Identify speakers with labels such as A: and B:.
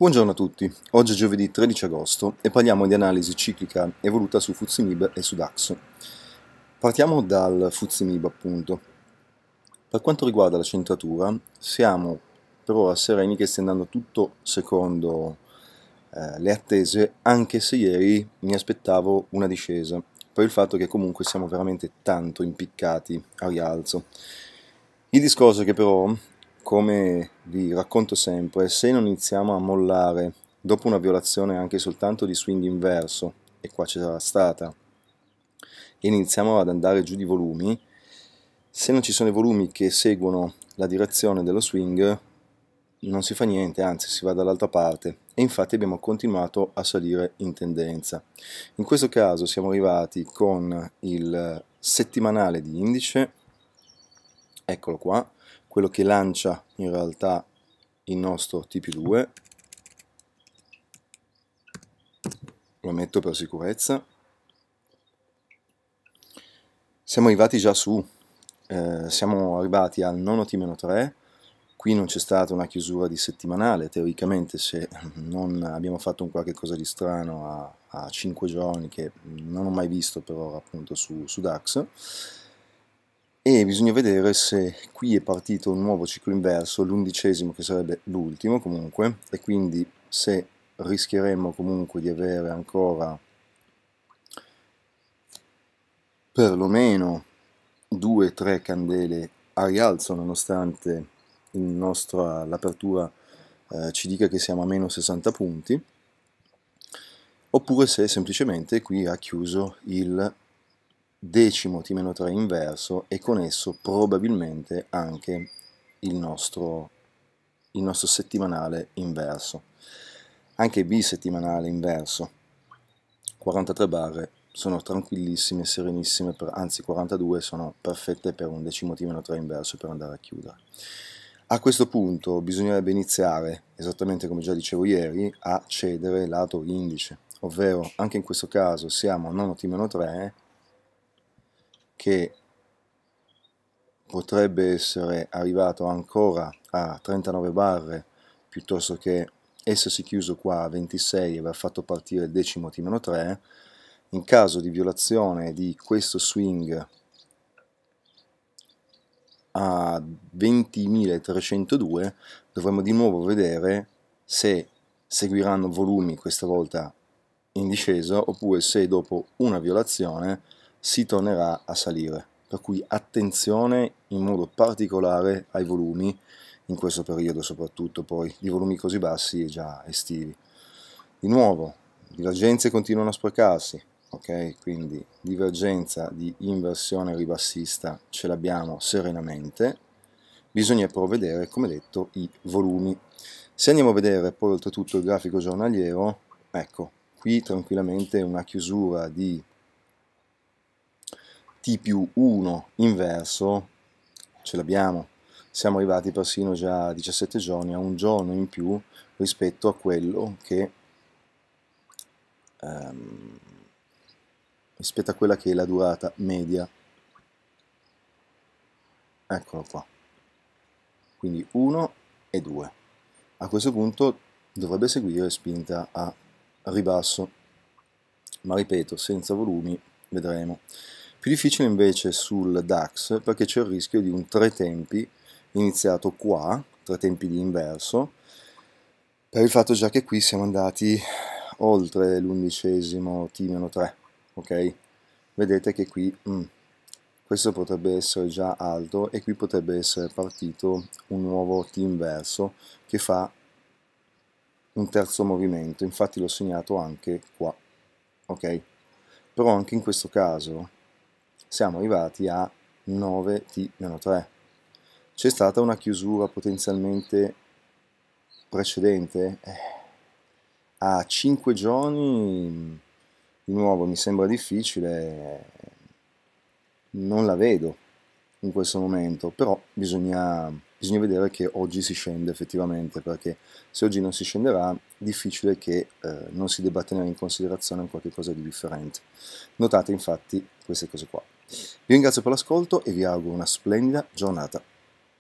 A: Buongiorno a tutti, oggi è giovedì 13 agosto e parliamo di analisi ciclica evoluta su Fuzimib e su DAX. Partiamo dal Fuzimib appunto. Per quanto riguarda la centratura, siamo però a sereni che stia andando tutto secondo eh, le attese, anche se ieri mi aspettavo una discesa, per il fatto che comunque siamo veramente tanto impiccati a rialzo. Il discorso è che però come vi racconto sempre, se non iniziamo a mollare dopo una violazione anche soltanto di swing inverso, e qua c'era sarà stata, e iniziamo ad andare giù di volumi, se non ci sono i volumi che seguono la direzione dello swing, non si fa niente, anzi si va dall'altra parte e infatti abbiamo continuato a salire in tendenza. In questo caso siamo arrivati con il settimanale di indice, eccolo qua, quello che lancia in realtà il nostro TP2 lo metto per sicurezza siamo arrivati già su eh, siamo arrivati al nono T-3 qui non c'è stata una chiusura di settimanale teoricamente se non abbiamo fatto un qualche cosa di strano a, a 5 giorni che non ho mai visto per ora appunto su, su DAX e bisogna vedere se qui è partito un nuovo ciclo inverso, l'undicesimo che sarebbe l'ultimo comunque, e quindi se rischieremo comunque di avere ancora perlomeno due o tre candele a rialzo nonostante l'apertura eh, ci dica che siamo a meno 60 punti oppure se semplicemente qui ha chiuso il decimo t meno 3 inverso e con esso probabilmente anche il nostro, il nostro settimanale inverso. Anche bisettimanale inverso. 43 barre sono tranquillissime, serenissime, per, anzi 42 sono perfette per un decimo t meno 3 inverso per andare a chiudere. A questo punto bisognerebbe iniziare, esattamente come già dicevo ieri, a cedere lato indice, ovvero anche in questo caso siamo a nono t meno 3 che potrebbe essere arrivato ancora a 39 barre piuttosto che essersi chiuso qua a 26 e aver fatto partire il decimo T-3, in caso di violazione di questo swing a 20.302 dovremo di nuovo vedere se seguiranno volumi questa volta in discesa oppure se dopo una violazione si tornerà a salire. Per cui attenzione in modo particolare ai volumi, in questo periodo soprattutto poi, di volumi così bassi e già estivi. Di nuovo, divergenze continuano a sprecarsi, ok? Quindi divergenza di inversione ribassista ce l'abbiamo serenamente, bisogna provvedere, come detto, i volumi. Se andiamo a vedere poi oltretutto il grafico giornaliero, ecco, qui tranquillamente una chiusura di t più 1 inverso ce l'abbiamo. Siamo arrivati persino già a 17 giorni, a un giorno in più rispetto a quello che ehm, rispetto a quella che è la durata media. Eccolo qua. Quindi 1 e 2. A questo punto dovrebbe seguire spinta a ribasso, ma ripeto, senza volumi vedremo. Più difficile invece sul DAX perché c'è il rischio di un tre tempi iniziato qua, tre tempi di inverso, per il fatto già che qui siamo andati oltre l'undicesimo T-3, ok? Vedete che qui mm, questo potrebbe essere già alto e qui potrebbe essere partito un nuovo T inverso che fa un terzo movimento, infatti l'ho segnato anche qua, ok? Però anche in questo caso siamo arrivati a 9t-3. C'è stata una chiusura potenzialmente precedente. Eh, a 5 giorni, di nuovo, mi sembra difficile, non la vedo in questo momento, però bisogna, bisogna vedere che oggi si scende effettivamente, perché se oggi non si scenderà, è difficile che eh, non si debba tenere in considerazione qualcosa di differente. Notate infatti queste cose qua. Vi ringrazio per l'ascolto e vi auguro una splendida giornata.